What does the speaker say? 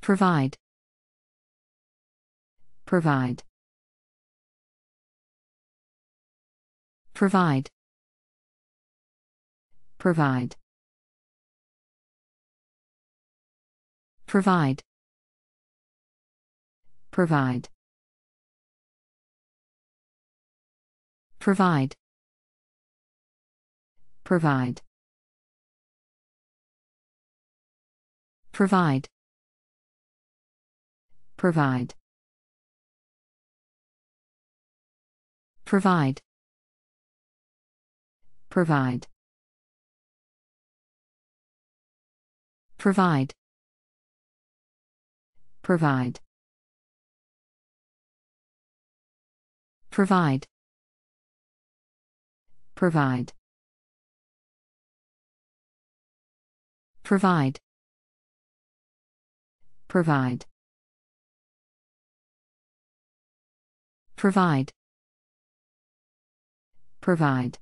Provide. Provide. Provide. Provide. Provide. Provide. Provide. Provide. Provide. Provide. Provide. Provide. Provide. Provide. Provide. Provide. Provide. Provide. Provide. Provide.